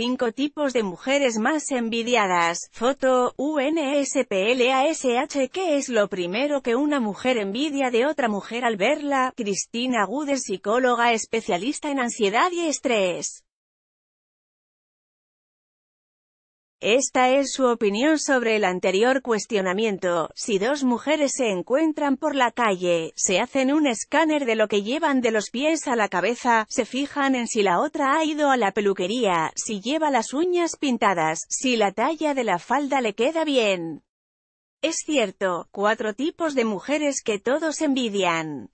5 tipos de mujeres más envidiadas. Foto, UNSPLASH ¿Qué es lo primero que una mujer envidia de otra mujer al verla? Cristina Guder, psicóloga especialista en ansiedad y estrés. Esta es su opinión sobre el anterior cuestionamiento. Si dos mujeres se encuentran por la calle, se hacen un escáner de lo que llevan de los pies a la cabeza, se fijan en si la otra ha ido a la peluquería, si lleva las uñas pintadas, si la talla de la falda le queda bien. Es cierto, cuatro tipos de mujeres que todos envidian.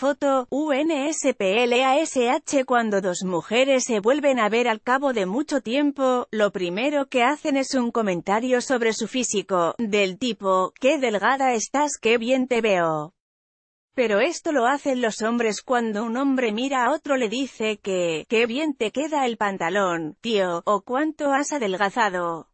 Foto, UNSPLASH Cuando dos mujeres se vuelven a ver al cabo de mucho tiempo, lo primero que hacen es un comentario sobre su físico, del tipo, qué delgada estás, qué bien te veo. Pero esto lo hacen los hombres cuando un hombre mira a otro le dice que, qué bien te queda el pantalón, tío, o cuánto has adelgazado.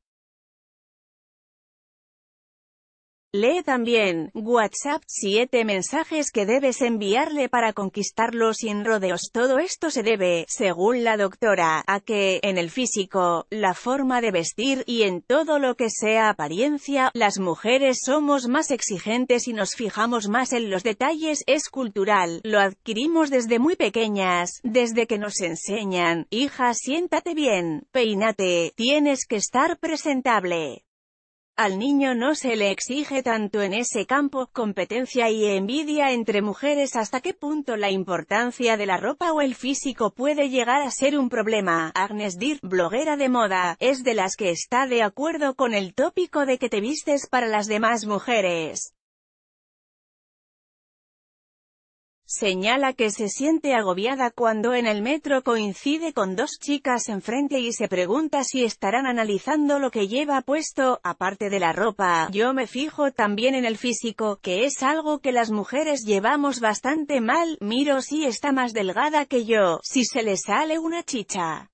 Lee también, WhatsApp, 7 mensajes que debes enviarle para conquistarlo sin rodeos. Todo esto se debe, según la doctora, a que, en el físico, la forma de vestir y en todo lo que sea apariencia, las mujeres somos más exigentes y nos fijamos más en los detalles, es cultural, lo adquirimos desde muy pequeñas, desde que nos enseñan, hija siéntate bien, peínate, tienes que estar presentable. Al niño no se le exige tanto en ese campo, competencia y envidia entre mujeres hasta qué punto la importancia de la ropa o el físico puede llegar a ser un problema. Agnes Dir, bloguera de moda, es de las que está de acuerdo con el tópico de que te vistes para las demás mujeres. Señala que se siente agobiada cuando en el metro coincide con dos chicas enfrente y se pregunta si estarán analizando lo que lleva puesto, aparte de la ropa. Yo me fijo también en el físico, que es algo que las mujeres llevamos bastante mal, miro si está más delgada que yo, si se le sale una chicha.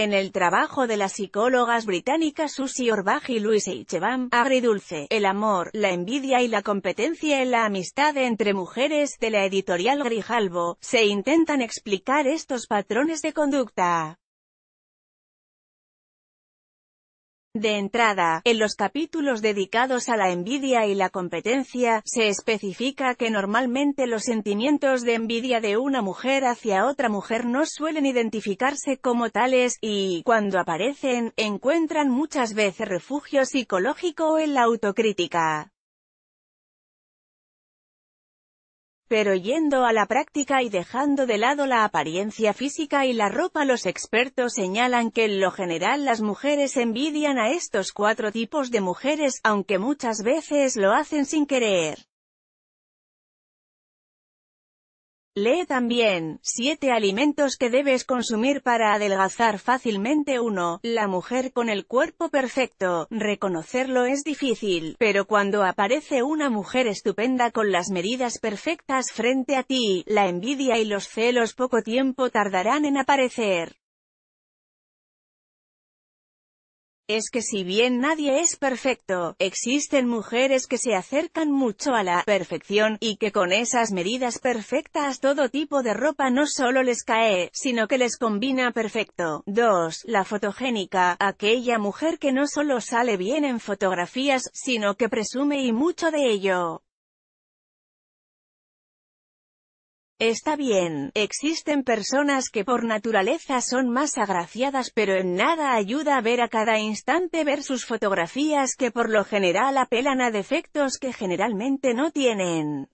En el trabajo de las psicólogas británicas Susie Orbach y Louise Echevam, Agridulce, el amor, la envidia y la competencia en la amistad entre mujeres de la editorial Grijalbo, se intentan explicar estos patrones de conducta. De entrada, en los capítulos dedicados a la envidia y la competencia, se especifica que normalmente los sentimientos de envidia de una mujer hacia otra mujer no suelen identificarse como tales, y, cuando aparecen, encuentran muchas veces refugio psicológico en la autocrítica. Pero yendo a la práctica y dejando de lado la apariencia física y la ropa los expertos señalan que en lo general las mujeres envidian a estos cuatro tipos de mujeres, aunque muchas veces lo hacen sin querer. Lee también, 7 alimentos que debes consumir para adelgazar fácilmente Uno, La mujer con el cuerpo perfecto, reconocerlo es difícil, pero cuando aparece una mujer estupenda con las medidas perfectas frente a ti, la envidia y los celos poco tiempo tardarán en aparecer. es que si bien nadie es perfecto, existen mujeres que se acercan mucho a la perfección, y que con esas medidas perfectas todo tipo de ropa no solo les cae, sino que les combina perfecto. 2. La fotogénica, aquella mujer que no solo sale bien en fotografías, sino que presume y mucho de ello. Está bien, existen personas que por naturaleza son más agraciadas pero en nada ayuda a ver a cada instante ver sus fotografías que por lo general apelan a defectos que generalmente no tienen.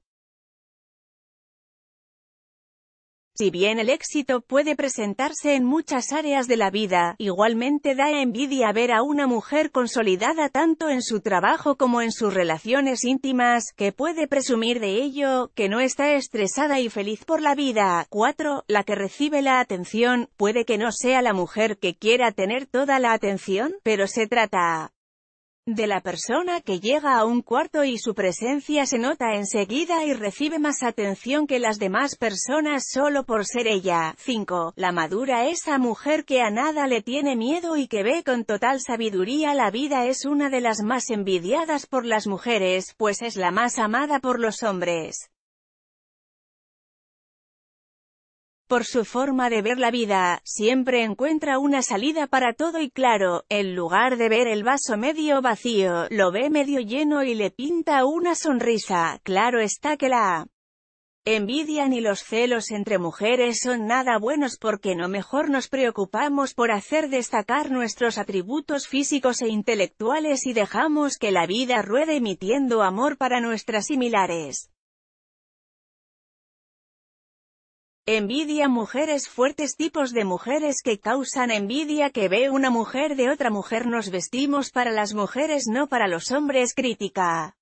Si bien el éxito puede presentarse en muchas áreas de la vida, igualmente da envidia ver a una mujer consolidada tanto en su trabajo como en sus relaciones íntimas, que puede presumir de ello, que no está estresada y feliz por la vida. 4. La que recibe la atención, puede que no sea la mujer que quiera tener toda la atención, pero se trata de la persona que llega a un cuarto y su presencia se nota enseguida y recibe más atención que las demás personas solo por ser ella. 5. La madura esa mujer que a nada le tiene miedo y que ve con total sabiduría la vida es una de las más envidiadas por las mujeres, pues es la más amada por los hombres. por su forma de ver la vida, siempre encuentra una salida para todo y claro, en lugar de ver el vaso medio vacío, lo ve medio lleno y le pinta una sonrisa, claro está que la envidia ni los celos entre mujeres son nada buenos porque no mejor nos preocupamos por hacer destacar nuestros atributos físicos e intelectuales y dejamos que la vida ruede emitiendo amor para nuestras similares. Envidia Mujeres fuertes tipos de mujeres que causan envidia que ve una mujer de otra mujer nos vestimos para las mujeres no para los hombres crítica.